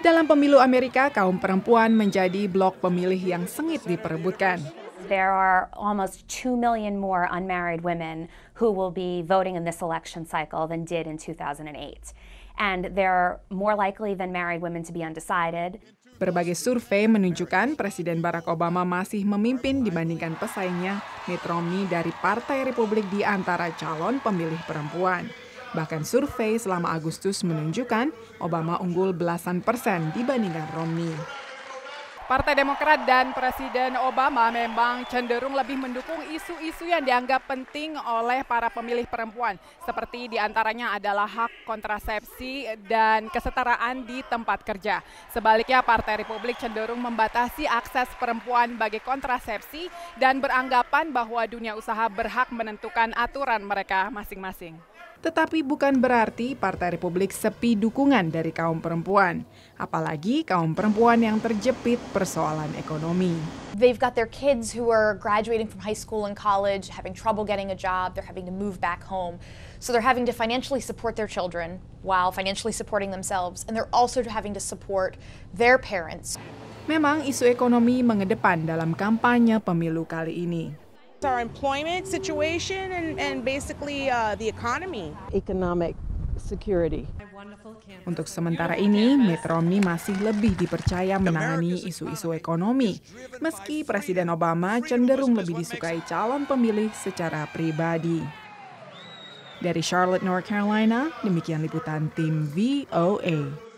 Dalam pemilu Amerika, kaum perempuan menjadi blok pemilih yang sengit diperebutkan. There are almost 2 million more unmarried women who will be voting in this election cycle than did in 2008. And they're more likely than married women to be undecided. Berbagai survei menunjukkan Presiden Barack Obama masih memimpin dibandingkan pesaingnya Mitt Romney dari Partai Republik di antara calon pemilih perempuan. Bahkan survei selama Agustus menunjukkan Obama unggul belasan persen dibandingkan Romney. Partai Demokrat dan Presiden Obama memang cenderung lebih mendukung isu-isu yang dianggap penting oleh para pemilih perempuan, seperti diantaranya adalah hak kontrasepsi dan kesetaraan di tempat kerja. Sebaliknya, Partai Republik cenderung membatasi akses perempuan bagi kontrasepsi dan beranggapan bahwa dunia usaha berhak menentukan aturan mereka masing-masing. Tetapi bukan berarti Partai Republik sepi dukungan dari kaum perempuan, apalagi kaum perempuan yang terjepit persoalan ekonomi. They've got their kids who are graduating from high school and college, having trouble getting a job, they're having to move back home. So they're having to financially support their children while financially supporting themselves, and they're also having to support their parents. Memang isu ekonomi mengedepan dalam kampanye pemilu kali ini. Our employment situation and, and basically uh, the economy. Economic security. Untuk sementara ini, Mitt Romney masih lebih dipercaya menangani isu-isu ekonomi, meski Presiden Obama cenderung lebih disukai calon pemilih secara pribadi. Dari Charlotte, North Carolina, demikian liputan tim VOA.